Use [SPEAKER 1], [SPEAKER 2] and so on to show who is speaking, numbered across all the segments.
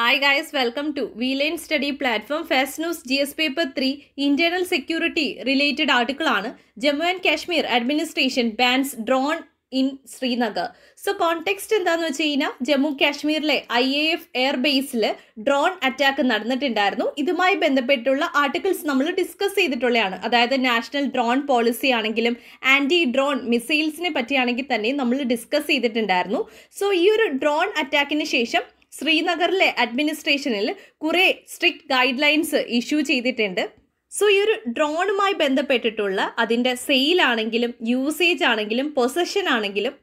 [SPEAKER 1] hi guys welcome to Veeline study platform fast news G S paper three internal security related ആർട്ടിക്കിളാണ് Jammu and Kashmir administration bans drone in Srinagar so context എന്താണെന്ന് വെച്ച് കഴിഞ്ഞാൽ ജമ്മു കാശ്മീരിലെ I A F air ബേസിൽ drone attack നടന്നിട്ടുണ്ടായിരുന്നു ഇതുമായി ബന്ധപ്പെട്ടുള്ള articles നമ്മൾ ഡിസ്കസ് ചെയ്തിട്ടുള്ളതാണ് അതായത് നാഷണൽ ഡ്രോൺ പോളിസി ആണെങ്കിലും ആൻറ്റി ഡ്രോൺ മിസൈൽസിനെ പറ്റിയാണെങ്കിൽ തന്നെ നമ്മൾ ഡിസ്കസ് ചെയ്തിട്ടുണ്ടായിരുന്നു സോ ഈ ഒരു ഡ്രോൺ അറ്റാക്കിന് ശേഷം ശ്രീനഗറിലെ അഡ്മിനിസ്ട്രേഷനിൽ കുറേ സ്ട്രിക്റ്റ് ഗൈഡ് ലൈൻസ് ഇഷ്യൂ ചെയ്തിട്ടുണ്ട് സോ ഈ ഒരു ഡ്രോണുമായി ബന്ധപ്പെട്ടിട്ടുള്ള അതിൻ്റെ സെയിലാണെങ്കിലും യൂസേജ് ആണെങ്കിലും പൊസഷൻ ആണെങ്കിലും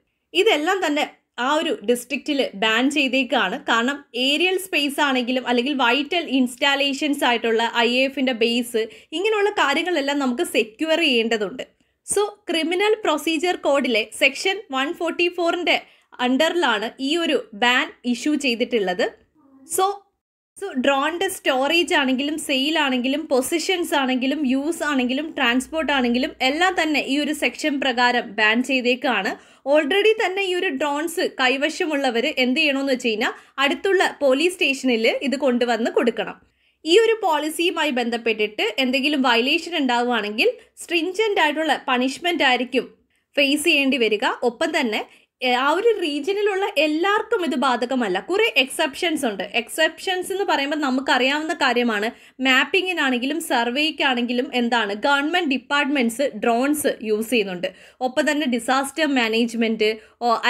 [SPEAKER 1] ഇതെല്ലാം തന്നെ ആ ഒരു ഡിസ്ട്രിക്റ്റിൽ ബാൻ ചെയ്തേക്കാണ് കാരണം ഏരിയൽ സ്പേസ് ആണെങ്കിലും അല്ലെങ്കിൽ വൈറ്റൽ ഇൻസ്റ്റാലേഷൻസ് ആയിട്ടുള്ള ഐ എഫിൻ്റെ ബേസ് ഇങ്ങനെയുള്ള കാര്യങ്ങളെല്ലാം നമുക്ക് സെക്യൂർ ചെയ്യേണ്ടതുണ്ട് സോ ക്രിമിനൽ പ്രൊസീജിയർ കോഡിലെ സെക്ഷൻ വൺ ഫോർട്ടി ഫോറിൻ്റെ അണ്ടറിലാണ് ഈ ഒരു ബാൻ ഇഷ്യൂ ചെയ്തിട്ടുള്ളത് സോ സോ ഡ്രോണിൻ്റെ സ്റ്റോറേജ് ആണെങ്കിലും സെയിൽ ആണെങ്കിലും പൊസിഷൻസ് ആണെങ്കിലും യൂസ് ആണെങ്കിലും ട്രാൻസ്പോർട്ട് ആണെങ്കിലും എല്ലാം തന്നെ ഈ ഒരു സെക്ഷൻ പ്രകാരം ബാൻ ചെയ്തേക്കാണ് ഓൾറെഡി തന്നെ ഈ ഒരു ഡ്രോൺസ് കൈവശമുള്ളവർ എന്ത് ചെയ്യണമെന്ന് വെച്ച് കഴിഞ്ഞാൽ അടുത്തുള്ള പോലീസ് സ്റ്റേഷനിൽ ഇത് കൊണ്ടുവന്ന് കൊടുക്കണം ഈ ഒരു പോളിസിയുമായി ബന്ധപ്പെട്ടിട്ട് എന്തെങ്കിലും വയലേഷൻ ഉണ്ടാവുകയാണെങ്കിൽ സ്ട്രിഞ്ചൻ്റ് ആയിട്ടുള്ള പണിഷ്മെൻ്റ് ആയിരിക്കും ഫേസ് ചെയ്യേണ്ടി വരിക ഒപ്പം തന്നെ ആ ഒരു റീജിയനിലുള്ള എല്ലാവർക്കും ഇത് ബാധകമല്ല കുറേ എക്സെപ്ഷൻസ് ഉണ്ട് എക്സെപ്ഷൻസ് എന്ന് പറയുമ്പോൾ നമുക്കറിയാവുന്ന കാര്യമാണ് മാപ്പിങ്ങിനാണെങ്കിലും സർവേക്കാണെങ്കിലും എന്താണ് ഗവൺമെൻറ് ഡിപ്പാർട്ട്മെൻറ്റ്സ് ഡ്രോൺസ് യൂസ് ചെയ്യുന്നുണ്ട് ഒപ്പം തന്നെ ഡിസാസ്റ്റർ മാനേജ്മെൻറ്റ്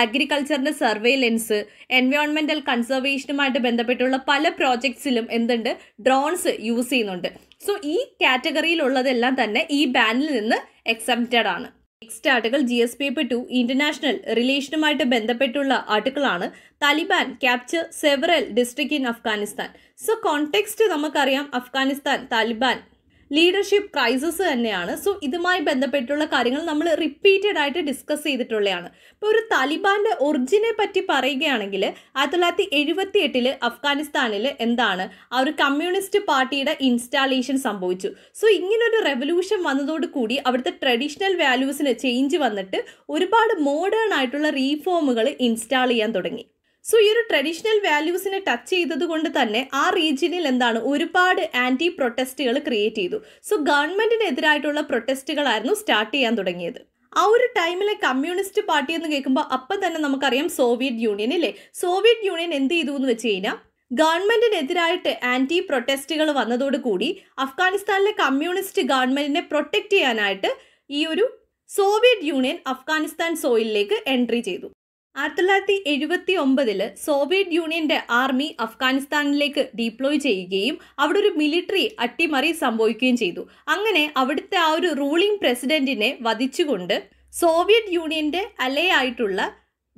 [SPEAKER 1] അഗ്രികൾച്ചറിൻ്റെ സർവേലൻസ് എൻവയോൺമെൻറ്റൽ കൺസർവേഷനുമായിട്ട് ബന്ധപ്പെട്ടുള്ള പല പ്രോജക്ട്സിലും എന്തുണ്ട് ഡ്രോൺസ് യൂസ് ചെയ്യുന്നുണ്ട് സോ ഈ കാറ്റഗറിയിലുള്ളതെല്ലാം തന്നെ ഈ ബാനിൽ നിന്ന് എക്സെപ്റ്റഡ് ആണ് next article G S paper two international റിലേഷനുമായിട്ട് ബന്ധപ്പെട്ടുള്ള ആർട്ടിക്കിളാണ് Taliban capture several district in Afghanistan so context നമുക്കറിയാം അഫ്ഗാനിസ്ഥാൻ താലിബാൻ ലീഡർഷിപ്പ് ക്രൈസിസ് തന്നെയാണ് സോ ഇതുമായി ബന്ധപ്പെട്ടുള്ള കാര്യങ്ങൾ നമ്മൾ റിപ്പീറ്റഡ് ആയിട്ട് ഡിസ്കസ് ചെയ്തിട്ടുള്ളതാണ് ഇപ്പോൾ ഒരു താലിബാൻ്റെ ഒറിജിനെ പറ്റി പറയുകയാണെങ്കിൽ ആയിരത്തി തൊള്ളായിരത്തി എഴുപത്തി എട്ടിൽ അഫ്ഗാനിസ്ഥാനിൽ എന്താണ് ആ ഒരു കമ്മ്യൂണിസ്റ്റ് പാർട്ടിയുടെ ഇൻസ്റ്റാളേഷൻ സംഭവിച്ചു സോ ഇങ്ങനൊരു റെവല്യൂഷൻ വന്നതോടുകൂടി അവിടുത്തെ ട്രഡീഷണൽ വാല്യൂസിന് ചേഞ്ച് വന്നിട്ട് ഒരുപാട് മോഡേൺ ആയിട്ടുള്ള റീഫോമുകൾ ഇൻസ്റ്റാൾ ചെയ്യാൻ തുടങ്ങി സോ ഈ ഒരു ട്രഡീഷണൽ വാല്യൂസിനെ ടച്ച് ചെയ്തത് കൊണ്ട് തന്നെ ആ റീജിയനിൽ എന്താണ് ഒരുപാട് ആൻറ്റി പ്രൊട്ടസ്റ്റുകൾ ക്രിയേറ്റ് ചെയ്തു സോ ഗവൺമെൻറ്റിനെതിരായിട്ടുള്ള പ്രൊട്ടസ്റ്റുകളായിരുന്നു സ്റ്റാർട്ട് ചെയ്യാൻ തുടങ്ങിയത് ആ ഒരു ടൈമിലെ കമ്മ്യൂണിസ്റ്റ് പാർട്ടി എന്ന് കേൾക്കുമ്പോൾ അപ്പം തന്നെ നമുക്കറിയാം സോവിയറ്റ് യൂണിയൻ അല്ലേ സോവിയറ്റ് യൂണിയൻ എന്ത് ചെയ്തു എന്ന് വെച്ച് കഴിഞ്ഞാൽ ഗവൺമെന്റിനെതിരായിട്ട് ആന്റി പ്രൊട്ടസ്റ്റുകൾ വന്നതോടുകൂടി അഫ്ഗാനിസ്ഥാനിലെ കമ്മ്യൂണിസ്റ്റ് ഗവൺമെന്റിനെ പ്രൊട്ടക്റ്റ് ചെയ്യാനായിട്ട് ഈ ഒരു സോവിയറ്റ് യൂണിയൻ അഫ്ഗാനിസ്ഥാൻ സോയിലിലേക്ക് എൻട്രി ചെയ്തു ആയിരത്തി തൊള്ളായിരത്തി എഴുപത്തി ഒമ്പതിൽ സോവിയറ്റ് യൂണിയന്റെ ആർമി അഫ്ഗാനിസ്ഥാനിലേക്ക് ഡീപ്ലോയ് ചെയ്യുകയും അവിടെ ഒരു മിലിറ്ററി അട്ടിമറി സംഭവിക്കുകയും ചെയ്തു അങ്ങനെ അവിടുത്തെ ആ ഒരു റൂളിംഗ് പ്രസിഡന്റിനെ വധിച്ചുകൊണ്ട് സോവിയറ്റ് യൂണിയന്റെ അലയായിട്ടുള്ള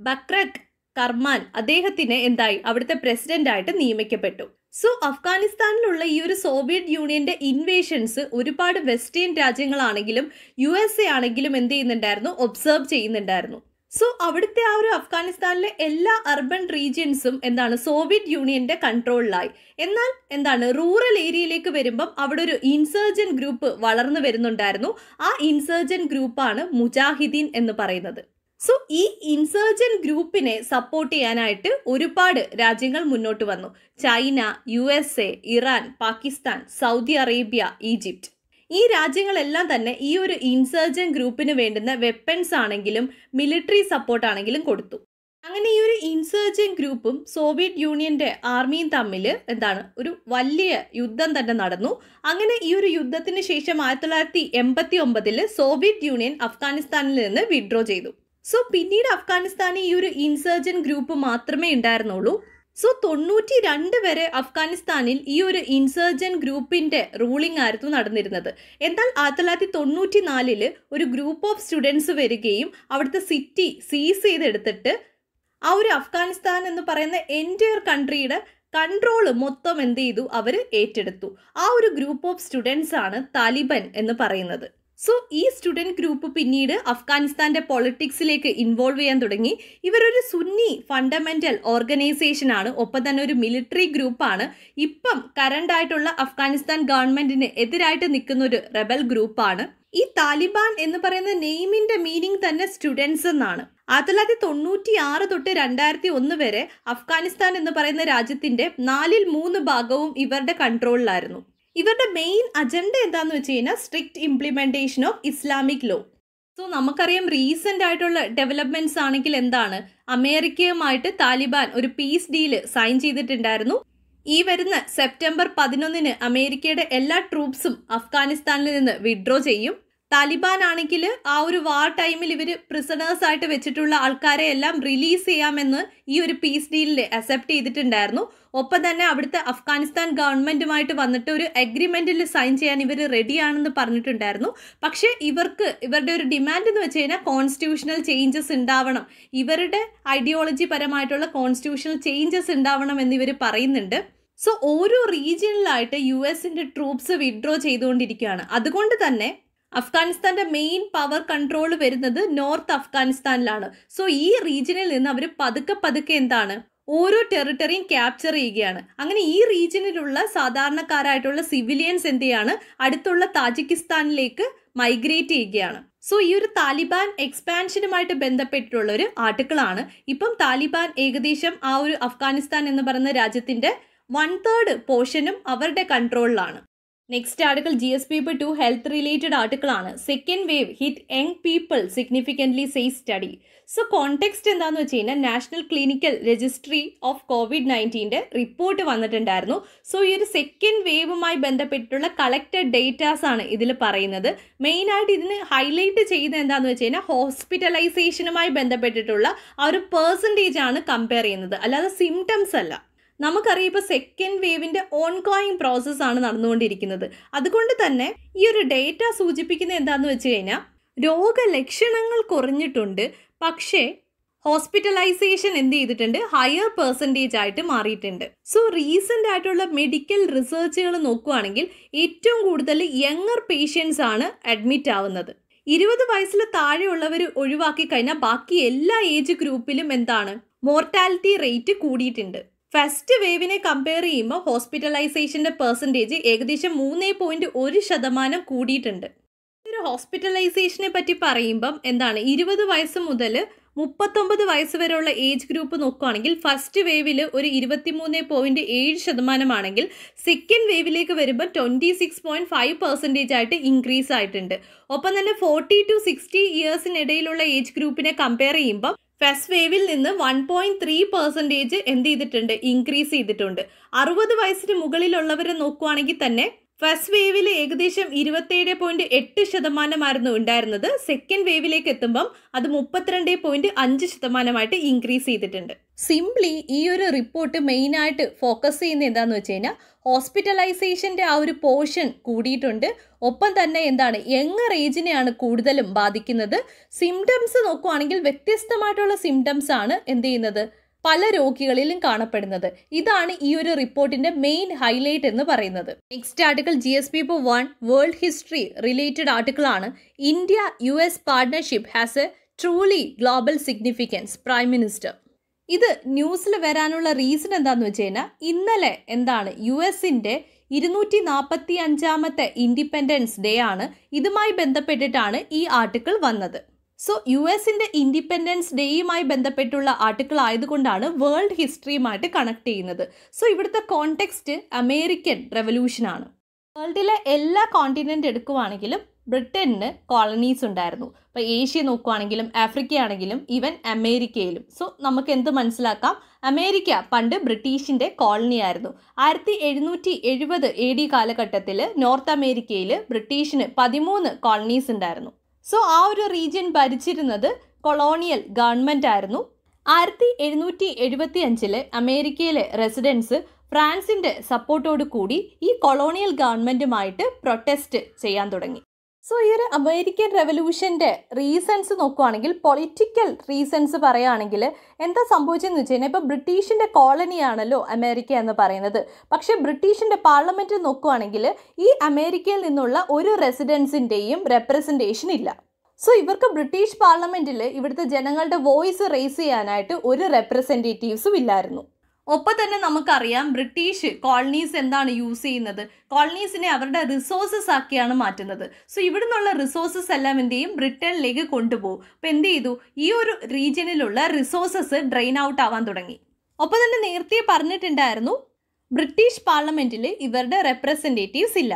[SPEAKER 1] ബക്രക് കർമാൻ അദ്ദേഹത്തിന് എന്തായി അവിടുത്തെ പ്രസിഡന്റായിട്ട് നിയമിക്കപ്പെട്ടു സോ അഫ്ഗാനിസ്ഥാനിലുള്ള ഈ ഒരു സോവിയറ്റ് യൂണിയന്റെ ഇൻവേഷൻസ് ഒരുപാട് വെസ്റ്റേൺ രാജ്യങ്ങളാണെങ്കിലും യു എസ് എ ആണെങ്കിലും എന്ത് ചെയ്യുന്നുണ്ടായിരുന്നു ഒബ്സർവ് ചെയ്യുന്നുണ്ടായിരുന്നു സോ അവിടുത്തെ ആ ഒരു അഫ്ഗാനിസ്ഥാനിലെ എല്ലാ അർബൻ റീജിയൻസും എന്താണ് സോവിയറ്റ് യൂണിയന്റെ കൺട്രോളിലായി എന്നാൽ എന്താണ് റൂറൽ ഏരിയയിലേക്ക് വരുമ്പം അവിടെ ഒരു ഇൻസർജന്റ് ഗ്രൂപ്പ് വളർന്നു വരുന്നുണ്ടായിരുന്നു ആ ഇൻസർജൻ ഗ്രൂപ്പാണ് മുജാഹിദ്ദീൻ എന്ന് പറയുന്നത് സോ ഈ ഇൻസർജന്റ് ഗ്രൂപ്പിനെ സപ്പോർട്ട് ചെയ്യാനായിട്ട് ഒരുപാട് രാജ്യങ്ങൾ മുന്നോട്ട് വന്നു ചൈന യു Iran Pakistan Saudi Arabia Egypt ഈ രാജ്യങ്ങളെല്ലാം തന്നെ ഈ ഒരു ഇൻസർജൻ ഗ്രൂപ്പിന് വേണ്ടുന്ന വെപ്പൺസ് ആണെങ്കിലും മിലിറ്ററി സപ്പോർട്ട് ആണെങ്കിലും കൊടുത്തു അങ്ങനെ ഈ ഒരു ഇൻസർജൻ ഗ്രൂപ്പും സോവിയറ്റ് യൂണിയന്റെ ആർമിയും തമ്മിൽ എന്താണ് ഒരു വലിയ യുദ്ധം തന്നെ നടന്നു അങ്ങനെ ഈ ഒരു യുദ്ധത്തിന് ശേഷം ആയിരത്തി തൊള്ളായിരത്തി എൺപത്തി ഒമ്പതിൽ സോവിയറ്റ് യൂണിയൻ അഫ്ഗാനിസ്ഥാനിൽ നിന്ന് വിഡ്രോ ചെയ്തു സോ പിന്നീട് അഫ്ഗാനിസ്ഥാനിൽ ഈ ഒരു ഇൻസർജൻ ഗ്രൂപ്പ് മാത്രമേ ഉണ്ടായിരുന്നുള്ളൂ സോ തൊണ്ണൂറ്റി രണ്ട് വരെ അഫ്ഗാനിസ്ഥാനിൽ ഈ ഒരു ഇൻസർജൻ ഗ്രൂപ്പിൻ്റെ റൂളിംഗ് ആയിരുന്നു നടന്നിരുന്നത് എന്നാൽ ആയിരത്തി തൊള്ളായിരത്തി തൊണ്ണൂറ്റി നാലില് ഒരു ഗ്രൂപ്പ് ഓഫ് സ്റ്റുഡൻസ് വരികയും അവിടുത്തെ സിറ്റി സീസ് ചെയ്തെടുത്തിട്ട് ആ ഒരു അഫ്ഗാനിസ്ഥാൻ എന്ന് പറയുന്ന എൻറ്റയർ കൺട്രിയുടെ കൺട്രോൾ മൊത്തം എന്ത് ചെയ്തു അവർ ഏറ്റെടുത്തു ആ ഒരു ഗ്രൂപ്പ് ഓഫ് സ്റ്റുഡൻസ് ആണ് താലിബൻ എന്ന് പറയുന്നത് സോ ഈ സ്റ്റുഡൻറ് ഗ്രൂപ്പ് പിന്നീട് അഫ്ഗാനിസ്ഥാൻ്റെ പൊളിറ്റിക്സിലേക്ക് ഇൻവോൾവ് ചെയ്യാൻ തുടങ്ങി ഇവരൊരു സുന്നി ഫണ്ടമെൻ്റൽ ഓർഗനൈസേഷനാണ് ഒപ്പം തന്നെ ഒരു മിലിറ്ററി ഗ്രൂപ്പാണ് ഇപ്പം കറണ്ടായിട്ടുള്ള ആയിട്ടുള്ള അഫ്ഗാനിസ്ഥാൻ ഗവൺമെൻറ്റിന് എതിരായിട്ട് നിൽക്കുന്ന ഒരു റെബൽ ഗ്രൂപ്പാണ് ഈ താലിബാൻ എന്ന് പറയുന്ന നെയിമിന്റെ മീനിങ് തന്നെ സ്റ്റുഡൻസ് എന്നാണ് ആയിരത്തി തൊള്ളായിരത്തി തൊണ്ണൂറ്റി ആറ് തൊട്ട് രണ്ടായിരത്തി ഒന്ന് വരെ അഫ്ഗാനിസ്ഥാൻ എന്ന് പറയുന്ന രാജ്യത്തിന്റെ നാലിൽ മൂന്ന് ഭാഗവും ഇവരുടെ കൺട്രോളിലായിരുന്നു ഇവരുടെ മെയിൻ അജണ്ട എന്താന്ന് വെച്ച് കഴിഞ്ഞാൽ strict implementation of Islamic law so നമുക്കറിയാം റീസെൻ്റ് ആയിട്ടുള്ള ഡെവലപ്മെൻറ്റ്സ് ആണെങ്കിൽ എന്താണ് അമേരിക്കയുമായിട്ട് താലിബാൻ ഒരു പീസ് ഡീല് സൈൻ ചെയ്തിട്ടുണ്ടായിരുന്നു ഈ വരുന്ന സെപ്റ്റംബർ പതിനൊന്നിന് അമേരിക്കയുടെ എല്ലാ ട്രൂപ്സും അഫ്ഗാനിസ്ഥാനിൽ നിന്ന് വിഡ്രോ ചെയ്യും താലിബാൻ ആണെങ്കിൽ ആ ഒരു വാർ ടൈമിൽ ഇവർ പ്രിസണേഴ്സ് ആയിട്ട് വെച്ചിട്ടുള്ള ആൾക്കാരെ എല്ലാം റിലീസ് ചെയ്യാമെന്ന് ഈ ഒരു പീസ് ഡീലിൽ അക്സെപ്റ്റ് ചെയ്തിട്ടുണ്ടായിരുന്നു ഒപ്പം തന്നെ അവിടുത്തെ അഫ്ഗാനിസ്ഥാൻ ഗവൺമെൻറ്റുമായിട്ട് വന്നിട്ട് ഒരു അഗ്രിമെൻറ്റിൽ സൈൻ ചെയ്യാൻ ഇവർ റെഡിയാണെന്ന് പറഞ്ഞിട്ടുണ്ടായിരുന്നു പക്ഷേ ഇവർക്ക് ഇവരുടെ ഒരു ഡിമാൻഡ് എന്ന് വെച്ച് കഴിഞ്ഞാൽ കോൺസ്റ്റിറ്റ്യൂഷണൽ ചേഞ്ചസ് ഉണ്ടാവണം ഇവരുടെ ഐഡിയോളജി പരമായിട്ടുള്ള കോൺസ്റ്റിറ്റ്യൂഷണൽ ചേഞ്ചസ് ഉണ്ടാവണം എന്ന് ഇവർ പറയുന്നുണ്ട് സോ ഓരോ റീജിയനിലായിട്ട് യു എസിൻ്റെ ട്രൂപ്സ് വിഡ്രോ ചെയ്തുകൊണ്ടിരിക്കുകയാണ് അതുകൊണ്ട് തന്നെ അഫ്ഗാനിസ്ഥാന്റെ മെയിൻ പവർ കൺട്രോൾ വരുന്നത് നോർത്ത് അഫ്ഗാനിസ്ഥാനിലാണ് സോ ഈ റീജിയനിൽ നിന്ന് അവർ പതുക്കെ പതുക്കെ എന്താണ് ഓരോ ടെറിട്ടറിയും ക്യാപ്ചർ ചെയ്യുകയാണ് അങ്ങനെ ഈ റീജിയനിലുള്ള സാധാരണക്കാരായിട്ടുള്ള സിവിലിയൻസ് എന്ത് ചെയ്യാണ് അടുത്തുള്ള താജിക്കിസ്ഥാനിലേക്ക് മൈഗ്രേറ്റ് ചെയ്യുകയാണ് സോ ഈ ഒരു താലിബാൻ എക്സ്പാൻഷനുമായിട്ട് ബന്ധപ്പെട്ടിട്ടുള്ള ഒരു ആർട്ടിക്കിളാണ് ഇപ്പം താലിബാൻ ഏകദേശം ആ ഒരു അഫ്ഗാനിസ്ഥാൻ എന്ന് പറയുന്ന രാജ്യത്തിന്റെ വൺ തേർഡ് പോർഷനും അവരുടെ കൺട്രോളിലാണ് next article G S paper two health related article ആണ് second wave hit young people significantly say study so context എന്താണെന്ന് വെച്ച് കഴിഞ്ഞാൽ national clinical registry of COVID നയൻറ്റീൻ്റെ റിപ്പോർട്ട് വന്നിട്ടുണ്ടായിരുന്നു സോ ഈ ഒരു സെക്കൻഡ് വേവുമായി ബന്ധപ്പെട്ടിട്ടുള്ള കളക്റ്റഡ് ഡേറ്റാസ് ആണ് ഇതിൽ പറയുന്നത് മെയിനായിട്ട് ഇതിന് ഹൈലൈറ്റ് ചെയ്യുന്നത് എന്താണെന്ന് വെച്ച് കഴിഞ്ഞാൽ ഹോസ്പിറ്റലൈസേഷനുമായി ബന്ധപ്പെട്ടിട്ടുള്ള ആ ഒരു പേഴ്സൻറ്റേജ് ആണ് കമ്പയർ ചെയ്യുന്നത് അല്ലാതെ സിംറ്റംസ് അല്ല നമുക്കറിയാം ഇപ്പോൾ സെക്കൻഡ് വേവിൻ്റെ ഓൺഗോയിങ് പ്രോസസ്സാണ് നടന്നുകൊണ്ടിരിക്കുന്നത് അതുകൊണ്ട് തന്നെ ഈ ഒരു ഡേറ്റ സൂചിപ്പിക്കുന്നത് എന്താണെന്ന് വെച്ച് കഴിഞ്ഞാൽ രോഗലക്ഷണങ്ങൾ കുറഞ്ഞിട്ടുണ്ട് പക്ഷേ ഹോസ്പിറ്റലൈസേഷൻ എന്ത് ചെയ്തിട്ടുണ്ട് ഹയർ പെർസെൻറ്റേജ് ആയിട്ട് മാറിയിട്ടുണ്ട് സോ റീസെൻ്റ് ആയിട്ടുള്ള മെഡിക്കൽ റിസർച്ചുകൾ നോക്കുകയാണെങ്കിൽ ഏറ്റവും കൂടുതൽ യങ്ങർ പേഷ്യൻസ് ആണ് അഡ്മിറ്റ് ആവുന്നത് ഇരുപത് വയസ്സിൽ താഴെയുള്ളവർ ഒഴിവാക്കി കഴിഞ്ഞാൽ ബാക്കി എല്ലാ ഏജ് ഗ്രൂപ്പിലും എന്താണ് മോർട്ടാലിറ്റി റേറ്റ് കൂടിയിട്ടുണ്ട് ഫസ്റ്റ് വേവിനെ കമ്പയർ ചെയ്യുമ്പോൾ ഹോസ്പിറ്റലൈസേഷൻ്റെ പെർസെൻറ്റേജ് ഏകദേശം മൂന്ന് പോയിൻറ്റ് ഒരു ശതമാനം കൂടിയിട്ടുണ്ട് ഒരു ഹോസ്പിറ്റലൈസേഷനെ പറ്റി പറയുമ്പം എന്താണ് ഇരുപത് വയസ്സ് മുതൽ മുപ്പത്തൊമ്പത് വയസ്സ് വരെയുള്ള ഏജ് ഗ്രൂപ്പ് നോക്കുകയാണെങ്കിൽ ഫസ്റ്റ് വേവിൽ ഒരു ഇരുപത്തി മൂന്ന് പോയിൻറ്റ് ഏഴ് ശതമാനമാണെങ്കിൽ സെക്കൻഡ് വേവിലേക്ക് വരുമ്പോൾ twenty six point five percentage ആയിട്ട് ഇൻക്രീസ് ആയിട്ടുണ്ട് ഒപ്പം തന്നെ ഫോർട്ടി ടു സിക്സ്റ്റി ഇയേഴ്സിനിടയിലുള്ള ഏജ് ഗ്രൂപ്പിനെ കമ്പയർ ചെയ്യുമ്പം ഫസ്റ്റ് വേവിൽ നിന്ന് വൺ പോയിന്റ് ത്രീ പെർസെൻറ്റേജ് എന്ത് ചെയ്തിട്ടുണ്ട് ഇൻക്രീസ് ചെയ്തിട്ടുണ്ട് അറുപത് വയസ്സിന് മുകളിലുള്ളവരെ നോക്കുവാണെങ്കിൽ തന്നെ ഫസ്റ്റ് വേവിൽ ഏകദേശം ഇരുപത്തേഴ് പോയിന്റ് എട്ട് ശതമാനമായിരുന്നു ഉണ്ടായിരുന്നത് സെക്കൻഡ് വേവിലേക്ക് എത്തുമ്പം അത് മുപ്പത്തിരണ്ട് പോയിന്റ് അഞ്ച് ശതമാനമായിട്ട് ഇൻക്രീസ് ചെയ്തിട്ടുണ്ട് സിംപ്ലി ഈ ഒരു റിപ്പോർട്ട് മെയിനായിട്ട് ഫോക്കസ് ചെയ്യുന്ന എന്താണെന്ന് വെച്ച് കഴിഞ്ഞാൽ ഹോസ്പിറ്റലൈസേഷൻ്റെ ആ ഒരു പോർഷൻ കൂടിയിട്ടുണ്ട് ഒപ്പം തന്നെ എന്താണ് യങ്ങർ ഏജിനെയാണ് കൂടുതലും ബാധിക്കുന്നത് സിംറ്റംസ് നോക്കുവാണെങ്കിൽ വ്യത്യസ്തമായിട്ടുള്ള സിംറ്റംസ് ആണ് എന്ത് ചെയ്യുന്നത് പല രോഗികളിലും കാണപ്പെടുന്നത് ഇതാണ് ഈ ഒരു റിപ്പോർട്ടിന്റെ മെയിൻ ഹൈലൈറ്റ് എന്ന് പറയുന്നത് next article G S P one world history related article ആണ് India U S partnership has a truly global significance prime minister ഇത് ന്യൂസിൽ വരാനുള്ള റീസൺ എന്താണെന്ന് വെച്ച് കഴിഞ്ഞാൽ ഇന്നലെ എന്താണ് യു എസിന്റെ ഇരുന്നൂറ്റി നാൽപ്പത്തി അഞ്ചാമത്തെ ഇൻഡിപെൻഡൻസ് ഡേ ആണ് ഇതുമായി ബന്ധപ്പെട്ടിട്ടാണ് ഈ ആർട്ടിക്കിൾ വന്നത് സോ യു എസിൻ്റെ ഇൻഡിപെൻഡൻസ് ഡേയുമായി ബന്ധപ്പെട്ടുള്ള ആർട്ടിക്കിൾ ആയതുകൊണ്ടാണ് വേൾഡ് ഹിസ്റ്ററിയുമായിട്ട് കണക്ട് ചെയ്യുന്നത് സോ ഇവിടുത്തെ കോണ്ടെക്സ്റ്റ് അമേരിക്കൻ റെവല്യൂഷനാണ് വേൾഡിലെ എല്ലാ കോണ്ടിനെൻ്റ് എടുക്കുവാണെങ്കിലും ബ്രിട്ടനിന് കോളനീസ് ഉണ്ടായിരുന്നു അപ്പോൾ ഏഷ്യ നോക്കുവാണെങ്കിലും ആഫ്രിക്കയാണെങ്കിലും ഈവൻ അമേരിക്കയിലും സോ നമുക്ക് എന്ത് മനസ്സിലാക്കാം അമേരിക്ക പണ്ട് ബ്രിട്ടീഷിൻ്റെ കോളനിയായിരുന്നു ആയിരത്തി എഴുന്നൂറ്റി എഴുപത് എ ഡി കാലഘട്ടത്തിൽ നോർത്ത് അമേരിക്കയിൽ ബ്രിട്ടീഷിന് പതിമൂന്ന് കോളനീസ് ഉണ്ടായിരുന്നു സോ ആ ഒരു റീജിയൻ ഭരിച്ചിരുന്നത് കൊളോണിയൽ ഗവൺമെൻറ് ആയിരുന്നു ആയിരത്തി എഴുന്നൂറ്റി എഴുപത്തി അഞ്ചിലെ അമേരിക്കയിലെ റെസിഡൻസ് ഫ്രാൻസിൻ്റെ സപ്പോർട്ടോടു കൂടി ഈ കൊളോണിയൽ ഗവൺമെൻറ്റുമായിട്ട് പ്രൊട്ടസ്റ്റ് ചെയ്യാൻ തുടങ്ങി സോ ഈ ഒരു അമേരിക്കൻ റെവല്യൂഷൻ്റെ റീസൺസ് നോക്കുവാണെങ്കിൽ പൊളിറ്റിക്കൽ റീസൺസ് പറയുകയാണെങ്കിൽ എന്താ സംഭവിച്ചതെന്ന് വെച്ച് കഴിഞ്ഞാൽ ഇപ്പോൾ ബ്രിട്ടീഷിൻ്റെ കോളനിയാണല്ലോ അമേരിക്ക എന്ന് പറയുന്നത് പക്ഷേ ബ്രിട്ടീഷിൻ്റെ പാർലമെൻറ്റ് നോക്കുവാണെങ്കിൽ ഈ അമേരിക്കയിൽ നിന്നുള്ള ഒരു റെസിഡൻസിൻ്റെയും റെപ്രസെൻറ്റേഷൻ ഇല്ല സോ ഇവർക്ക് ബ്രിട്ടീഷ് പാർലമെൻറ്റിൽ ഇവിടുത്തെ ജനങ്ങളുടെ വോയിസ് റേസ് ചെയ്യാനായിട്ട് ഒരു റെപ്രസെൻറ്റേറ്റീവ്സും ഇല്ലായിരുന്നു ഒപ്പം തന്നെ നമുക്കറിയാം ബ്രിട്ടീഷ് കോളനീസ് എന്താണ് യൂസ് ചെയ്യുന്നത് കോളനീസിനെ അവരുടെ റിസോഴ്സസ് ആക്കിയാണ് മാറ്റുന്നത് സോ ഇവിടുന്നുള്ള റിസോഴ്സസ് എല്ലാം എന്ത് ചെയ്യും ബ്രിട്ടനിലേക്ക് കൊണ്ടുപോകും അപ്പോൾ എന്ത് ചെയ്തു ഈ ഒരു റീജിയനിലുള്ള റിസോഴ്സസ് ഡ്രെയിൻ ഔട്ട് ആവാൻ തുടങ്ങി ഒപ്പം തന്നെ നേരത്തെ പറഞ്ഞിട്ടുണ്ടായിരുന്നു ബ്രിട്ടീഷ് പാർലമെൻറ്റിൽ ഇവരുടെ റെപ്രസെൻറ്റേറ്റീവ്സ് ഇല്ല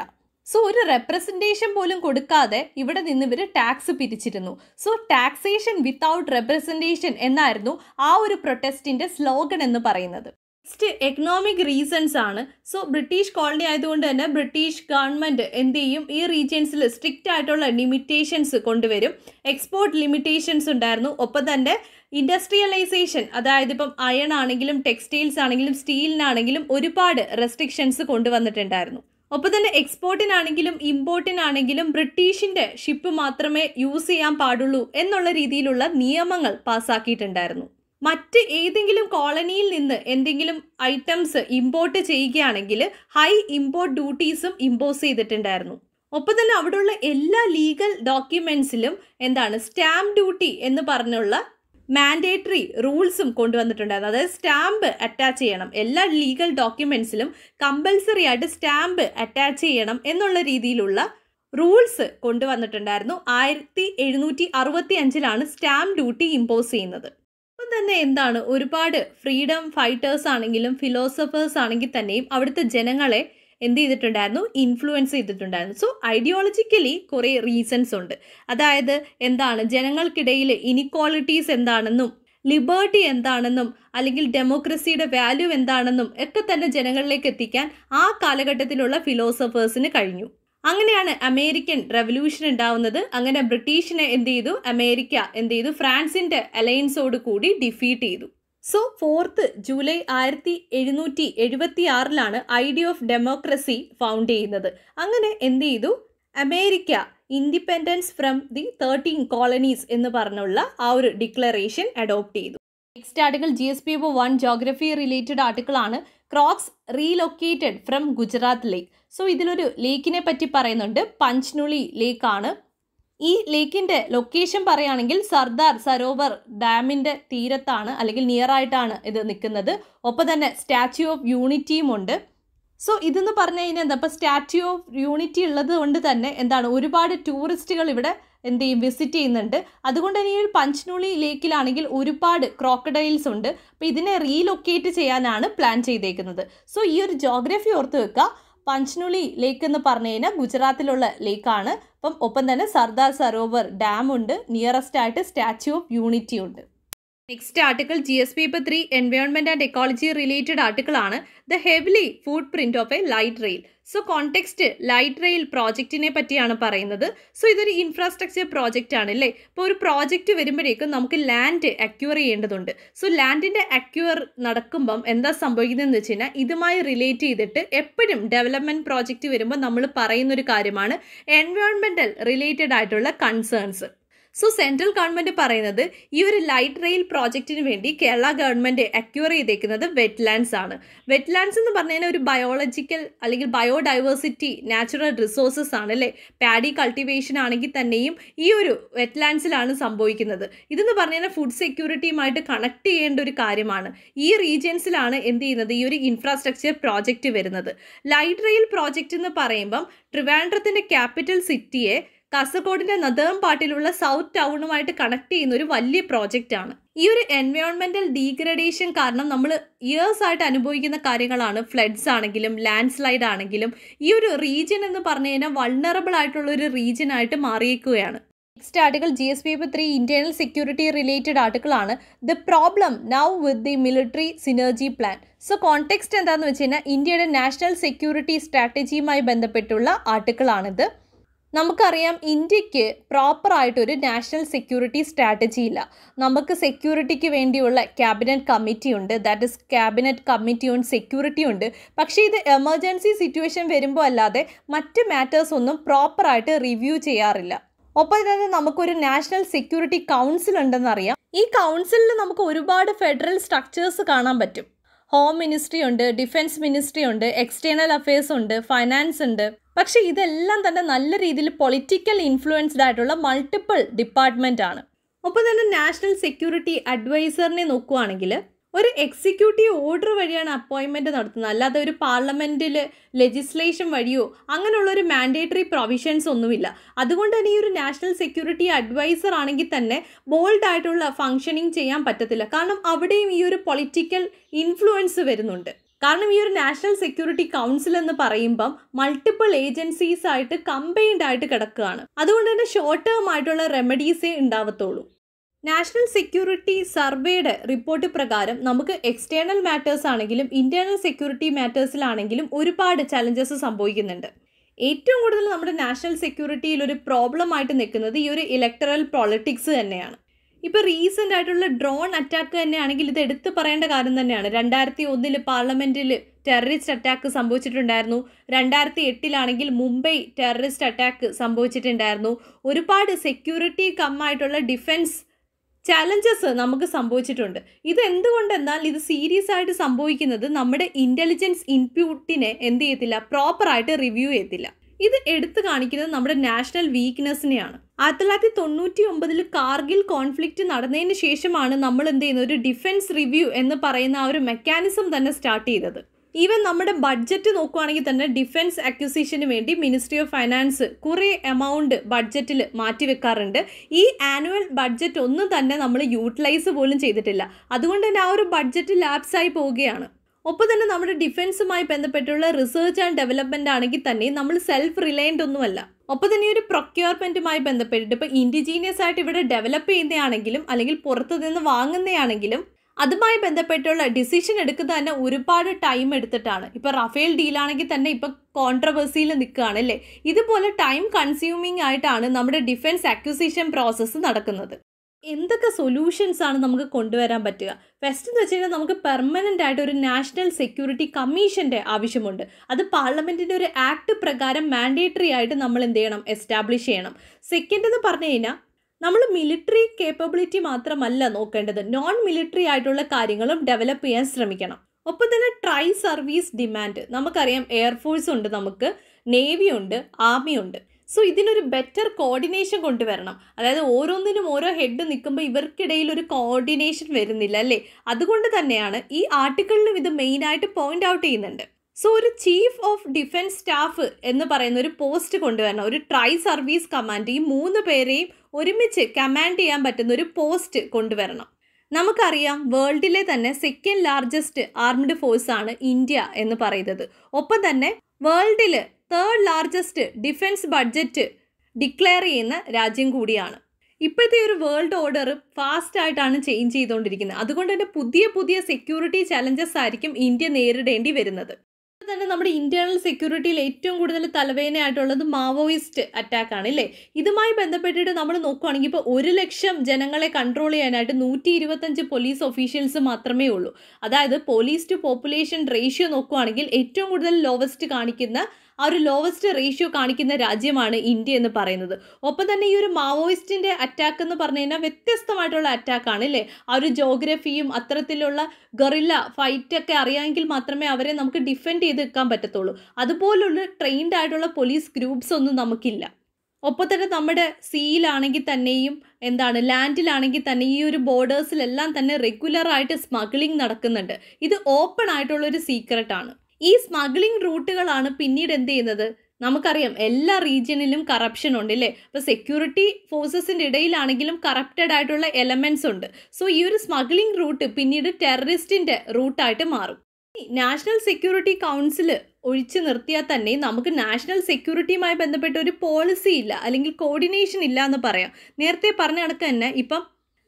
[SPEAKER 1] സോ ഒരു റെപ്രസെൻറ്റേഷൻ പോലും കൊടുക്കാതെ ഇവിടെ നിന്ന് ഇവർ ടാക്സ് പിരിച്ചിരുന്നു സോ ടാക്സേഷൻ വിത്തൗട്ട് റെപ്രസെൻറ്റേഷൻ എന്നായിരുന്നു ആ ഒരു പ്രൊട്ടസ്റ്റിൻ്റെ സ്ലോഗൻ എന്ന് പറയുന്നത് നെക്സ്റ്റ് എക്കണോമിക് റീസൺസ് ആണ് സോ ബ്രിട്ടീഷ് കോളനി ആയതുകൊണ്ട് തന്നെ ബ്രിട്ടീഷ് ഗവൺമെൻറ് എന്ത് ചെയ്യും ഈ റീജിയൻസിൽ സ്ട്രിക്റ്റ് ആയിട്ടുള്ള ലിമിറ്റേഷൻസ് കൊണ്ടുവരും എക്സ്പോർട്ട് ലിമിറ്റേഷൻസ് ഉണ്ടായിരുന്നു ഒപ്പം തന്നെ ഇൻഡസ്ട്രിയലൈസേഷൻ അതായത് ഇപ്പം അയൺ ആണെങ്കിലും ടെക്സ്റ്റൈൽസ് ആണെങ്കിലും സ്റ്റീലിനാണെങ്കിലും ഒരുപാട് റെസ്ട്രിക്ഷൻസ് കൊണ്ടുവന്നിട്ടുണ്ടായിരുന്നു ഒപ്പം തന്നെ എക്സ്പോർട്ടിനാണെങ്കിലും ഇമ്പോർട്ടിനാണെങ്കിലും ബ്രിട്ടീഷിൻ്റെ ഷിപ്പ് മാത്രമേ യൂസ് ചെയ്യാൻ പാടുള്ളൂ എന്നുള്ള രീതിയിലുള്ള നിയമങ്ങൾ പാസ്സാക്കിയിട്ടുണ്ടായിരുന്നു മറ്റ് ഏതെങ്കിലും കോളനിയിൽ നിന്ന് എന്തെങ്കിലും ഐറ്റംസ് ഇമ്പോർട്ട് ചെയ്യുകയാണെങ്കിൽ ഹൈ ഇമ്പോർട്ട് ഡ്യൂട്ടീസും ഇമ്പോസ് ചെയ്തിട്ടുണ്ടായിരുന്നു ഒപ്പം തന്നെ അവിടെയുള്ള എല്ലാ ലീഗൽ ഡോക്യുമെൻസിലും എന്താണ് സ്റ്റാമ്പ് ഡ്യൂട്ടി എന്ന് പറഞ്ഞുള്ള മാൻഡേറ്ററി റൂൾസും കൊണ്ടുവന്നിട്ടുണ്ടായിരുന്നു അതായത് സ്റ്റാമ്പ് അറ്റാച്ച് ചെയ്യണം എല്ലാ ലീഗൽ ഡോക്യുമെൻസിലും കമ്പൽസറി ആയിട്ട് സ്റ്റാമ്പ് അറ്റാച്ച് ചെയ്യണം എന്നുള്ള രീതിയിലുള്ള റൂൾസ് കൊണ്ടുവന്നിട്ടുണ്ടായിരുന്നു ആയിരത്തി എഴുന്നൂറ്റി അറുപത്തി അഞ്ചിലാണ് സ്റ്റാമ്പ് ഡ്യൂട്ടി ഇമ്പോസ് ചെയ്യുന്നത് അപ്പം തന്നെ എന്താണ് ഒരുപാട് ഫ്രീഡം ഫൈറ്റേഴ്സ് ആണെങ്കിലും ഫിലോസഫേഴ്സ് ആണെങ്കിൽ തന്നെയും അവിടുത്തെ ജനങ്ങളെ എന്ത് ചെയ്തിട്ടുണ്ടായിരുന്നു ഇൻഫ്ലുവൻസ് ചെയ്തിട്ടുണ്ടായിരുന്നു സോ ഐഡിയോളജിക്കലി കുറേ റീസൺസ് ഉണ്ട് അതായത് എന്താണ് ജനങ്ങൾക്കിടയിൽ ഇനിക്വാളിറ്റീസ് എന്താണെന്നും ലിബേർട്ടി എന്താണെന്നും അല്ലെങ്കിൽ ഡെമോക്രസിയുടെ വാല്യൂ എന്താണെന്നും ഒക്കെ തന്നെ ജനങ്ങളിലേക്ക് എത്തിക്കാൻ ആ കാലഘട്ടത്തിലുള്ള ഫിലോസഫേഴ്സിന് കഴിഞ്ഞു അങ്ങനെയാണ് അമേരിക്കൻ റവല്യൂഷൻ ഉണ്ടാവുന്നത് അങ്ങനെ ബ്രിട്ടീഷിനെ എന്ത് ചെയ്തു അമേരിക്ക എന്ത് ചെയ്തു ഫ്രാൻസിന്റെ അലയൻസോട് കൂടി ഡിഫീറ്റ് ചെയ്തു സോ ഫോർത്ത് ജൂലൈ ആയിരത്തി എഴുന്നൂറ്റി എഴുപത്തി ആറിലാണ് ഐഡിയ ഓഫ് ഡെമോക്രസി ഫൗണ്ട് ചെയ്യുന്നത് അങ്ങനെ എന്ത് ചെയ്തു America independence from the thirteen colonies എന്ന് പറഞ്ഞുള്ള ആ ഒരു ഡിക്ലറേഷൻ അഡോപ്റ്റ് ചെയ്തു next article G S P O one geography related article ആണ് crocs relocated from Gujarat lake so ഇതിലൊരു ലേക്കിനെ പറ്റി പറയുന്നുണ്ട് പഞ്ച്നുളി ലേക്കാണ് ഈ ലേക്കിൻ്റെ ലൊക്കേഷൻ പറയുകയാണെങ്കിൽ സർദാർ സരോവർ ഡാമിൻ്റെ തീരത്താണ് അല്ലെങ്കിൽ നിയർ ആയിട്ടാണ് ഇത് നിൽക്കുന്നത് ഒപ്പം തന്നെ സ്റ്റാച്ചു ഓഫ് യൂണിറ്റിയും ഉണ്ട് സോ ഇതെന്ന് പറഞ്ഞു കഴിഞ്ഞാൽ എന്താ അപ്പോൾ സ്റ്റാച്യു ഓഫ് യൂണിറ്റി ഉള്ളത് കൊണ്ട് തന്നെ എന്താണ് ഒരുപാട് ടൂറിസ്റ്റുകൾ ഇവിടെ എന്ത് ചെയ്യും വിസിറ്റ് ചെയ്യുന്നുണ്ട് അതുകൊണ്ട് തന്നെ ഈ ഒരു പഞ്ച്നുള്ളി ലേക്കിലാണെങ്കിൽ ഒരുപാട് ക്രോക്കഡൈൽസ് ഉണ്ട് അപ്പോൾ ഇതിനെ റീലൊക്കേറ്റ് ചെയ്യാനാണ് പ്ലാൻ ചെയ്തേക്കുന്നത് സോ ഈ ഒരു ജോഗ്രഫി ഓർത്ത് വെക്കുക പഞ്ചനുളി ലേക്ക് എന്ന് പറഞ്ഞു കഴിഞ്ഞാൽ ഗുജറാത്തിലുള്ള ലേക്കാണ് അപ്പം ഒപ്പം തന്നെ സർദാർ സരോവർ ഡാം ഉണ്ട് നിയറസ്റ്റ് ആയിട്ട് സ്റ്റാച്യു ഓഫ് യൂണിറ്റി ഉണ്ട് next article G S paper three environment and ecology related article ആണ് the heavy footprint of a light rail so context light rail പ്രോജക്റ്റിനെ പറ്റിയാണ് പറയുന്നത് സോ ഇതൊരു ഇൻഫ്രാസ്ട്രക്ചർ പ്രോജക്റ്റ് ആണ് അല്ലേ ഇപ്പോൾ ഒരു പ്രോജക്റ്റ് വരുമ്പോഴേക്കും നമുക്ക് ലാൻഡ് അക്യൂർ ചെയ്യേണ്ടതുണ്ട് സോ ലാൻഡിൻ്റെ അക്യൂർ നടക്കുമ്പം എന്താ സംഭവിക്കുന്നതെന്ന് വെച്ച് കഴിഞ്ഞാൽ ഇതുമായി റിലേറ്റ് ചെയ്തിട്ട് എപ്പോഴും ഡെവലപ്മെൻറ്റ് പ്രോജക്റ്റ് വരുമ്പോൾ നമ്മൾ പറയുന്നൊരു കാര്യമാണ് എൻവയോൺമെൻറ്റൽ റിലേറ്റഡ് ആയിട്ടുള്ള കൺസേൺസ് സോ സെൻട്രൽ ഗവൺമെൻറ് പറയുന്നത് ഈ ഒരു ലൈറ്റ് റെയിൽ പ്രോജക്റ്റിന് വേണ്ടി കേരള ഗവൺമെൻറ് അക്യൂർ ചെയ്തേക്കുന്നത് വെറ്റ് ലാൻഡ്സ് ആണ് വെറ്റ് ലാൻഡ്സ് എന്ന് പറഞ്ഞാൽ ഒരു ബയോളജിക്കൽ അല്ലെങ്കിൽ ബയോഡൈവേഴ്സിറ്റി നാച്ചുറൽ റിസോഴ്സസ് ആണ് അല്ലേ പാഡി കൾട്ടിവേഷൻ ആണെങ്കിൽ തന്നെയും ഈ ഒരു വെറ്റ് ലാൻഡ്സിലാണ് സംഭവിക്കുന്നത് ഇതെന്ന് പറഞ്ഞാൽ ഫുഡ് സെക്യൂരിറ്റിയുമായിട്ട് കണക്ട് ചെയ്യേണ്ട ഒരു കാര്യമാണ് ഈ റീജിയൻസിലാണ് എന്ത് ചെയ്യുന്നത് ഈ ഒരു ഇൻഫ്രാസ്ട്രക്ചർ പ്രോജക്റ്റ് വരുന്നത് ലൈറ്റ് റെയിൽ പ്രോജക്റ്റ് എന്ന് പറയുമ്പം ട്രിവാൻഡ്രത്തിൻ്റെ ക്യാപിറ്റൽ സിറ്റിയെ കാസർഗോഡിൻ്റെ പാട്ടിലുള്ള സൗത്ത് ടൗണുമായിട്ട് കണക്ട് ചെയ്യുന്ന ഒരു വലിയ പ്രോജക്റ്റ് ആണ് ഈ ഒരു എൻവയോൺമെന്റൽ ഡീഗ്രഡേഷൻ കാരണം നമ്മൾ ഇയേഴ്സ് ആയിട്ട് അനുഭവിക്കുന്ന കാര്യങ്ങളാണ് ഫ്ലഡ്സ് ആണെങ്കിലും ലാൻഡ് സ്ലൈഡ് ആണെങ്കിലും ഈ ഒരു റീജിയൻ എന്ന് പറഞ്ഞു കഴിഞ്ഞാൽ വൾണറബിൾ ആയിട്ടുള്ള ഒരു റീജിയൻ ആയിട്ട് മാറിയേക്കുകയാണ് next article G S P three internal security related article ആണ് the problem now with the military synergy plan so context എന്താണെന്ന് വെച്ച് കഴിഞ്ഞാൽ ഇന്ത്യയുടെ നാഷണൽ സെക്യൂരിറ്റി സ്ട്രാറ്റജിയുമായി ബന്ധപ്പെട്ടുള്ള ആർട്ടിക്കിൾ ആണിത് നമുക്കറിയാം ഇന്ത്യക്ക് പ്രോപ്പറായിട്ടൊരു നാഷണൽ സെക്യൂരിറ്റി സ്ട്രാറ്റജി ഇല്ല നമുക്ക് സെക്യൂരിറ്റിക്ക് വേണ്ടിയുള്ള ക്യാബിനറ്റ് കമ്മിറ്റി ഉണ്ട് that is cabinet committee on security ഉണ്ട് പക്ഷേ ഇത് എമർജൻസി സിറ്റുവേഷൻ വരുമ്പോൾ അല്ലാതെ മറ്റ് മാറ്റേഴ്സ് ഒന്നും പ്രോപ്പറായിട്ട് റിവ്യൂ ചെയ്യാറില്ല ഒപ്പം തന്നെ നമുക്കൊരു നാഷണൽ സെക്യൂരിറ്റി കൗൺസിൽ ഉണ്ടെന്നറിയാം ഈ കൗൺസിലിൽ നമുക്ക് ഒരുപാട് ഫെഡറൽ സ്ട്രക്ചേഴ്സ് കാണാൻ പറ്റും ഹോം മിനിസ്ട്രി ഉണ്ട് ഡിഫൻസ് മിനിസ്ട്രി ഉണ്ട് എക്സ്റ്റേണൽ അഫയേഴ്സ് ഉണ്ട് ഫൈനാൻസ് ഉണ്ട് പക്ഷെ ഇതെല്ലാം തന്നെ നല്ല രീതിയിൽ പൊളിറ്റിക്കൽ ഇൻഫ്ലുവൻസ്ഡ് ആയിട്ടുള്ള മൾട്ടിപ്പിൾ ഡിപ്പാർട്ട്മെൻ്റ് ആണ് ഒപ്പം തന്നെ നാഷണൽ സെക്യൂരിറ്റി അഡ്വൈസറിനെ നോക്കുകയാണെങ്കിൽ ഒരു എക്സിക്യൂട്ടീവ് ഓർഡർ വഴിയാണ് അപ്പോയിൻമെൻ്റ് നടത്തുന്നത് അല്ലാതെ ഒരു പാർലമെൻറ്റിൽ ലെജിസ്ലേഷൻ വഴിയോ അങ്ങനെയുള്ള ഒരു മാൻഡേറ്ററി പ്രൊവിഷൻസ് ഒന്നുമില്ല അതുകൊണ്ട് തന്നെ ഈ ഒരു നാഷണൽ സെക്യൂരിറ്റി അഡ്വൈസർ ആണെങ്കിൽ തന്നെ ബോൾഡ് ആയിട്ടുള്ള ഫങ്ഷനിങ് ചെയ്യാൻ പറ്റത്തില്ല കാരണം അവിടെയും ഈ ഒരു പൊളിറ്റിക്കൽ ഇൻഫ്ലുവൻസ് വരുന്നുണ്ട് കാരണം ഈ ഒരു നാഷണൽ സെക്യൂരിറ്റി കൗൺസിൽ എന്ന് പറയുമ്പം മൾട്ടിപ്പിൾ ഏജൻസീസ് ആയിട്ട് കമ്പൈൻഡ് ആയിട്ട് കിടക്കുകയാണ് അതുകൊണ്ട് തന്നെ ഷോർട്ട് ടേം ആയിട്ടുള്ള റെമഡീസേ ഉണ്ടാവത്തുള്ളൂ നാഷണൽ സെക്യൂരിറ്റി സർവേയുടെ റിപ്പോർട്ട് പ്രകാരം നമുക്ക് എക്സ്റ്റേണൽ മാറ്റേഴ്സ് ആണെങ്കിലും ഇന്റേണൽ സെക്യൂരിറ്റി മാറ്റേഴ്സിലാണെങ്കിലും ഒരുപാട് ചലഞ്ചസ് സംഭവിക്കുന്നുണ്ട് ഏറ്റവും കൂടുതൽ നമ്മുടെ നാഷണൽ സെക്യൂരിറ്റിയിൽ ഒരു പ്രോബ്ലം ആയിട്ട് നിൽക്കുന്നത് ഈ ഒരു ഇലക്ടറൽ പൊളിറ്റിക്സ് തന്നെയാണ് ഇപ്പോൾ റീസെൻ്റ് ആയിട്ടുള്ള ഡ്രോൺ അറ്റാക്ക് തന്നെയാണെങ്കിൽ ഇത് എടുത്തു പറയേണ്ട കാര്യം തന്നെയാണ് രണ്ടായിരത്തി ഒന്നിൽ പാർലമെൻറ്റിൽ ടെററിസ്റ്റ് അറ്റാക്ക് സംഭവിച്ചിട്ടുണ്ടായിരുന്നു രണ്ടായിരത്തി എട്ടിലാണെങ്കിൽ മുംബൈ ടെററിസ്റ്റ് അറ്റാക്ക് സംഭവിച്ചിട്ടുണ്ടായിരുന്നു ഒരുപാട് സെക്യൂരിറ്റി കമ്മായിട്ടുള്ള ഡിഫൻസ് ചലഞ്ചസ് നമുക്ക് സംഭവിച്ചിട്ടുണ്ട് ഇത് എന്തുകൊണ്ടെന്നാൽ ഇത് സീരിയസ് ആയിട്ട് സംഭവിക്കുന്നത് നമ്മുടെ ഇൻ്റലിജൻസ് ഇൻപ്യൂട്ടിനെ എന്ത് ചെയ്യത്തില്ല പ്രോപ്പറായിട്ട് റിവ്യൂ ചെയ്യത്തില്ല ഇത് എടുത്തു കാണിക്കുന്നത് നമ്മുടെ നാഷണൽ വീക്ക്നെസ്സിനെയാണ് ആയിരത്തി തൊള്ളായിരത്തി തൊണ്ണൂറ്റി ഒമ്പതിൽ കാർഗിൽ കോൺഫ്ലിക്റ്റ് നടന്നതിന് ശേഷമാണ് നമ്മൾ എന്ത് ചെയ്യുന്നത് ഒരു ഡിഫൻസ് റിവ്യൂ എന്ന് പറയുന്ന ആ ഒരു മെക്കാനിസം തന്നെ സ്റ്റാർട്ട് ചെയ്തത് ഈവൻ നമ്മുടെ ബഡ്ജറ്റ് നോക്കുകയാണെങ്കിൽ തന്നെ ഡിഫൻസ് അക്വിസിഷന് വേണ്ടി മിനിസ്ട്രി ഓഫ് ഫൈനാൻസ് കുറേ എമൗണ്ട് ബഡ്ജറ്റിൽ മാറ്റിവെക്കാറുണ്ട് ഈ ആനുവൽ ബഡ്ജറ്റ് ഒന്നും തന്നെ നമ്മൾ യൂട്ടിലൈസ് പോലും ചെയ്തിട്ടില്ല അതുകൊണ്ട് തന്നെ ആ ഒരു ബഡ്ജറ്റ് ലാപ്സായി പോവുകയാണ് ഒപ്പം തന്നെ നമ്മുടെ ഡിഫൻസുമായി ബന്ധപ്പെട്ടുള്ള റിസർച്ച് ആൻഡ് ഡെവലപ്മെൻ്റ് ആണെങ്കിൽ തന്നെ നമ്മൾ സെൽഫ് റിലയൻ്റ് ഒന്നുമല്ല ഒപ്പം തന്നെ ഒരു പ്രൊക്യൂർമെൻറ്റുമായി ബന്ധപ്പെട്ടിട്ട് ഇപ്പോൾ ഇൻഡിജീനിയസ് ആയിട്ട് ഇവിടെ ഡെവലപ്പ് ചെയ്യുന്നതാണെങ്കിലും അല്ലെങ്കിൽ പുറത്തു നിന്ന് വാങ്ങുന്നതാണെങ്കിലും അതുമായി ബന്ധപ്പെട്ടുള്ള ഡിസിഷൻ എടുക്കുന്ന തന്നെ ഒരുപാട് ടൈം എടുത്തിട്ടാണ് ഇപ്പം റഫേൽ ഡീലാണെങ്കിൽ തന്നെ ഇപ്പം കോൺട്രവേഴ്സിയിൽ നിൽക്കുകയാണ് അല്ലേ ഇതുപോലെ ടൈം കൺസ്യൂമിംഗ് ആയിട്ടാണ് നമ്മുടെ ഡിഫൻസ് അക്വിസിഷൻ പ്രോസസ്സ് നടക്കുന്നത് എന്തൊക്കെ സൊല്യൂഷൻസ് ആണ് നമുക്ക് കൊണ്ടുവരാൻ പറ്റുക ഫസ്റ്റ് എന്ന് വെച്ച് കഴിഞ്ഞാൽ നമുക്ക് പെർമനൻ്റ് ആയിട്ട് ഒരു നാഷണൽ സെക്യൂരിറ്റി കമ്മീഷൻ്റെ ആവശ്യമുണ്ട് അത് പാർലമെൻറ്റിൻ്റെ ഒരു ആക്ട് പ്രകാരം മാൻഡേറ്ററി ആയിട്ട് നമ്മൾ എന്ത് ചെയ്യണം എസ്റ്റാബ്ലിഷ് ചെയ്യണം സെക്കൻഡ് എന്ന് പറഞ്ഞു കഴിഞ്ഞാൽ നമ്മൾ മിലിറ്ററി കേപ്പബിലിറ്റി മാത്രമല്ല നോക്കേണ്ടത് നോൺ മിലിറ്ററി ആയിട്ടുള്ള കാര്യങ്ങളും ഡെവലപ്പ് ചെയ്യാൻ ശ്രമിക്കണം ഒപ്പം തന്നെ ട്രൈ സർവീസ് ഡിമാൻഡ് നമുക്കറിയാം എയർഫോഴ്സ് ഉണ്ട് നമുക്ക് നേവി ഉണ്ട് ആർമി ഉണ്ട് സോ ഇതിനൊരു ബെറ്റർ കോർഡിനേഷൻ കൊണ്ടുവരണം അതായത് ഓരോന്നിനും ഓരോ ഹെഡ് നിൽക്കുമ്പോൾ ഇവർക്കിടയിൽ ഒരു കോർഡിനേഷൻ വരുന്നില്ല അല്ലേ അതുകൊണ്ട് തന്നെയാണ് ഈ ആർട്ടിക്കിളിലും ഇത് മെയിനായിട്ട് പോയിന്റ് ഔട്ട് ചെയ്യുന്നുണ്ട് സോ ഒരു ചീഫ് ഓഫ് ഡിഫൻസ് സ്റ്റാഫ് എന്ന് പറയുന്ന ഒരു പോസ്റ്റ് കൊണ്ടുവരണം ഒരു ട്രൈ സർവീസ് കമാൻഡ് ഈ മൂന്ന് പേരെയും ഒരുമിച്ച് കമാൻഡ് ചെയ്യാൻ പറ്റുന്ന ഒരു പോസ്റ്റ് കൊണ്ടുവരണം നമുക്കറിയാം വേൾഡിലെ തന്നെ സെക്കൻഡ് ലാർജസ്റ്റ് ആർംഡ് ഫോഴ്സ് ആണ് ഇന്ത്യ എന്ന് പറയുന്നത് ഒപ്പം തന്നെ വേൾഡിൽ third largest defence budget declare ചെയ്യുന്ന രാജ്യം കൂടിയാണ് ഇപ്പോഴത്തെ ഒരു വേൾഡ് ഓർഡർ ഫാസ്റ്റ് ആയിട്ടാണ് ചേഞ്ച് ചെയ്തുകൊണ്ടിരിക്കുന്നത് അതുകൊണ്ട് തന്നെ പുതിയ പുതിയ സെക്യൂരിറ്റി ചലഞ്ചസ് ആയിരിക്കും ഇന്ത്യ നേരിടേണ്ടി വരുന്നത് തന്നെ നമ്മുടെ ഇന്റേണൽ സെക്യൂരിറ്റിയിൽ ഏറ്റവും കൂടുതൽ ആയിട്ടുള്ളത് മാവോയിസ്റ്റ് അറ്റാക്ക് ആണ് അല്ലേ ഇതുമായി ബന്ധപ്പെട്ടിട്ട് നമ്മൾ നോക്കുകയാണെങ്കിൽ ഇപ്പോൾ ഒരു ലക്ഷം ജനങ്ങളെ കൺട്രോൾ ചെയ്യാനായിട്ട് നൂറ്റി ഇരുപത്തഞ്ച് പോലീസ് ഒഫീഷ്യൽസ് മാത്രമേ ഉള്ളൂ അതായത് പോലീസ് ടു പോപ്പുലേഷൻ റേഷ്യോ നോക്കുകയാണെങ്കിൽ ഏറ്റവും കൂടുതൽ ലോവസ്റ്റ് കാണിക്കുന്ന ആ ഒരു ലോവസ്റ്റ് റേഷ്യോ കാണിക്കുന്ന രാജ്യമാണ് ഇന്ത്യ എന്ന് പറയുന്നത് ഒപ്പം തന്നെ ഈ ഒരു മാവോയിസ്റ്റിൻ്റെ അറ്റാക്ക് എന്ന് പറഞ്ഞു കഴിഞ്ഞാൽ വ്യത്യസ്തമായിട്ടുള്ള അറ്റാക്കാണ് അല്ലേ ആ ഒരു ജോഗ്രഫിയും അത്തരത്തിലുള്ള ഗറില്ല ഫൈറ്റൊക്കെ അറിയാമെങ്കിൽ മാത്രമേ അവരെ നമുക്ക് ഡിഫെൻഡ് ചെയ്ത് നിൽക്കാൻ പറ്റത്തുള്ളൂ അതുപോലുള്ള ട്രെയിൻഡ് ആയിട്ടുള്ള പോലീസ് ഗ്രൂപ്പ്സ് ഒന്നും നമുക്കില്ല ഒപ്പം തന്നെ നമ്മുടെ സീയിലാണെങ്കിൽ തന്നെയും എന്താണ് ലാൻഡിലാണെങ്കിൽ തന്നെ ഈ ഒരു ബോർഡേഴ്സിലെല്ലാം തന്നെ റെഗുലറായിട്ട് സ്മഗ്ലിംഗ് നടക്കുന്നുണ്ട് ഇത് ഓപ്പൺ ആയിട്ടുള്ളൊരു സീക്രട്ടാണ് ഈ സ്മഗ്ലിംഗ് റൂട്ടുകളാണ് പിന്നീട് എന്ത് ചെയ്യുന്നത് നമുക്കറിയാം എല്ലാ റീജിയനിലും കറപ്ഷൻ ഉണ്ട് അല്ലേ അപ്പോൾ സെക്യൂരിറ്റി ഫോഴ്സസിൻ്റെ ഇടയിലാണെങ്കിലും കറപ്റ്റഡ് ആയിട്ടുള്ള എലമെന്റ്സ് ഉണ്ട് സോ ഈ ഒരു സ്മഗ്ലിംഗ് റൂട്ട് പിന്നീട് ടെററിസ്റ്റിൻ്റെ റൂട്ടായിട്ട് മാറും നാഷണൽ സെക്യൂരിറ്റി കൗൺസിൽ ഒഴിച്ചു നിർത്തിയാൽ തന്നെ നമുക്ക് നാഷണൽ സെക്യൂരിറ്റിയുമായി ബന്ധപ്പെട്ട ഒരു പോളിസി ഇല്ല അല്ലെങ്കിൽ കോർഡിനേഷൻ ഇല്ല എന്ന് പറയാം നേരത്തെ പറഞ്ഞ കണക്ക് തന്നെ ഇപ്പം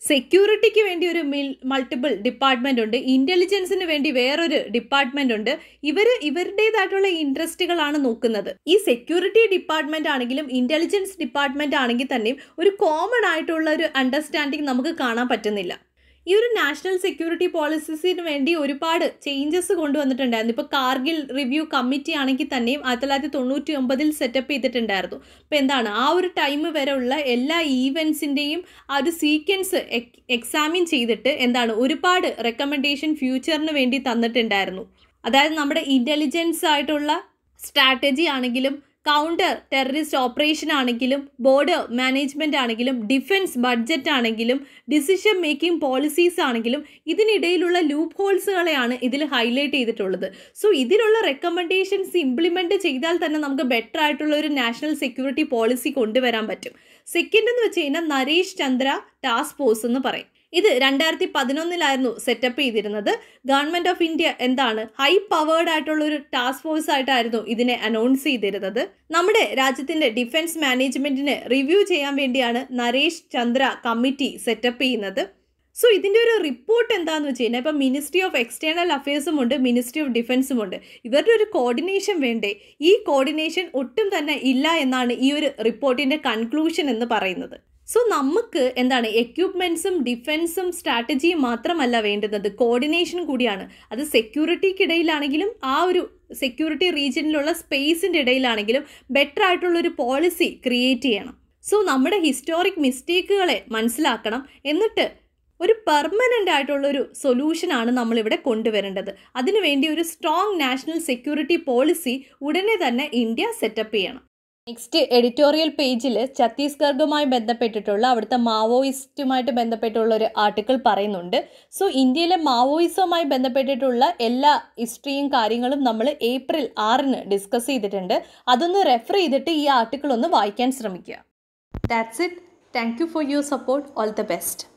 [SPEAKER 1] സെക്യൂരിറ്റിക്ക് വേണ്ടി ഒരു മിൽ മൾട്ടിപ്പിൾ ഡിപ്പാർട്ട്മെൻ്റ് ഉണ്ട് ഇൻ്റലിജൻസിന് വേണ്ടി വേറൊരു ഡിപ്പാർട്ട്മെൻ്റ് ഉണ്ട് ഇവർ ഇവരുടേതായിട്ടുള്ള ഇൻട്രസ്റ്റുകളാണ് നോക്കുന്നത് ഈ സെക്യൂരിറ്റി ഡിപ്പാർട്ട്മെൻ്റ് ആണെങ്കിലും ഇൻ്റലിജൻസ് ഡിപ്പാർട്ട്മെൻ്റ് ആണെങ്കിൽ തന്നെയും ഒരു കോമൺ ആയിട്ടുള്ള ഒരു അണ്ടർസ്റ്റാൻഡിങ് നമുക്ക് കാണാൻ പറ്റുന്നില്ല ഈ ഒരു നാഷണൽ സെക്യൂരിറ്റി പോളിസീസിന് വേണ്ടി ഒരുപാട് ചേഞ്ചസ് കൊണ്ടുവന്നിട്ടുണ്ടായിരുന്നു ഇപ്പോൾ കാർഗിൽ റിവ്യൂ കമ്മിറ്റി ആണെങ്കിൽ തന്നെയും ആയിരത്തി തൊള്ളായിരത്തി തൊണ്ണൂറ്റി ഒമ്പതിൽ സെറ്റപ്പ് ചെയ്തിട്ടുണ്ടായിരുന്നു അപ്പോൾ എന്താണ് ആ ഒരു ടൈം വരെ ഉള്ള എല്ലാ ഈവൻസിൻ്റെയും ആ ഒരു സീക്വൻസ് എക്സാമിൻ ചെയ്തിട്ട് എന്താണ് ഒരുപാട് റെക്കമെൻഡേഷൻ ഫ്യൂച്ചറിന് വേണ്ടി തന്നിട്ടുണ്ടായിരുന്നു അതായത് നമ്മുടെ ഇൻ്റലിജൻസ് ആയിട്ടുള്ള സ്ട്രാറ്റജി ആണെങ്കിലും കൗണ്ടർ ടെററിസ്റ്റ് ഓപ്പറേഷൻ ആണെങ്കിലും ബോർഡ് മാനേജ്മെൻ്റ് ആണെങ്കിലും ഡിഫൻസ് ബഡ്ജറ്റ് ആണെങ്കിലും ഡിസിഷൻ മേക്കിംഗ് പോളിസീസ് ആണെങ്കിലും ഇതിനിടയിലുള്ള ലൂപ്പ് ഹോൾസുകളെയാണ് ഇതിൽ ഹൈലൈറ്റ് ചെയ്തിട്ടുള്ളത് സോ ഇതിലുള്ള റെക്കമെൻഡേഷൻസ് ഇംപ്ലിമെൻറ്റ് ചെയ്താൽ തന്നെ നമുക്ക് ബെറ്റർ ആയിട്ടുള്ള ഒരു നാഷണൽ സെക്യൂരിറ്റി പോളിസി കൊണ്ടുവരാൻ പറ്റും സെക്കൻഡ് എന്ന് വെച്ച് കഴിഞ്ഞാൽ നരേഷ് ചന്ദ്ര ടാസ്ക് ഫോഴ്സ് എന്ന് പറയും ഇത് രണ്ടായിരത്തി പതിനൊന്നിലായിരുന്നു സെറ്റപ്പ് ചെയ്തിരുന്നത് ഗവൺമെന്റ് ഓഫ് ഇന്ത്യ എന്താണ് ഹൈ പവേർഡ് ആയിട്ടുള്ള ഒരു ടാസ്ക് ഫോഴ്സ് ആയിട്ടായിരുന്നു ഇതിനെ അനൗൺസ് ചെയ്തിരുന്നത് നമ്മുടെ രാജ്യത്തിന്റെ ഡിഫൻസ് മാനേജ്മെന്റിന് റിവ്യൂ ചെയ്യാൻ വേണ്ടിയാണ് നരേഷ് ചന്ദ്ര കമ്മിറ്റി സെറ്റപ്പ് ചെയ്യുന്നത് സോ ഇതിൻ്റെ ഒരു റിപ്പോർട്ട് എന്താണെന്ന് വെച്ച് കഴിഞ്ഞാൽ ഇപ്പം മിനിസ്ട്രി ഓഫ് എക്സ്റ്റേണൽ അഫയേഴ്സും ഉണ്ട് മിനിസ്ട്രി ഓഫ് ഡിഫൻസും ഉണ്ട് ഇവരുടെ ഒരു കോർഡിനേഷൻ വേണ്ടേ ഈ കോർഡിനേഷൻ ഒട്ടും തന്നെ ഇല്ല എന്നാണ് ഈ ഒരു റിപ്പോർട്ടിൻ്റെ കൺക്ലൂഷൻ എന്ന് പറയുന്നത് സോ നമുക്ക് എന്താണ് എക്യുപ്മെൻസും ഡിഫെൻസും സ്ട്രാറ്റജിയും മാത്രമല്ല വേണ്ടുന്നത് കോർഡിനേഷൻ കൂടിയാണ് അത് സെക്യൂരിറ്റിക്കിടയിലാണെങ്കിലും ആ ഒരു സെക്യൂരിറ്റി റീജിയനിലുള്ള സ്പേസിൻ്റെ ഇടയിലാണെങ്കിലും ബെറ്റർ ആയിട്ടുള്ളൊരു പോളിസി ക്രിയേറ്റ് ചെയ്യണം സോ നമ്മുടെ ഹിസ്റ്റോറിക് മിസ്റ്റേക്കുകളെ മനസ്സിലാക്കണം എന്നിട്ട് ഒരു പെർമനൻ്റ് ആയിട്ടുള്ളൊരു സൊല്യൂഷനാണ് നമ്മളിവിടെ കൊണ്ടുവരേണ്ടത് അതിനുവേണ്ടി ഒരു സ്ട്രോങ് നാഷണൽ സെക്യൂരിറ്റി പോളിസി ഉടനെ തന്നെ ഇന്ത്യ സെറ്റപ്പ് ചെയ്യണം നെക്സ്റ്റ് എഡിറ്റോറിയൽ പേജിൽ ഛത്തീസ്ഗർഗുമായി ബന്ധപ്പെട്ടിട്ടുള്ള അവിടുത്തെ മാവോയിസ്റ്റുമായിട്ട് ബന്ധപ്പെട്ടുള്ള ഒരു ആർട്ടിക്കിൾ പറയുന്നുണ്ട് സോ ഇന്ത്യയിലെ മാവോയിസവുമായി ബന്ധപ്പെട്ടിട്ടുള്ള എല്ലാ ഹിസ്റ്ററിയും കാര്യങ്ങളും നമ്മൾ ഏപ്രിൽ ആറിന് ഡിസ്കസ് ചെയ്തിട്ടുണ്ട് അതൊന്ന് റെഫർ ചെയ്തിട്ട് ഈ ആർട്ടിക്കിൾ ഒന്ന് വായിക്കാൻ ശ്രമിക്കുക that's it thank you for your support all the best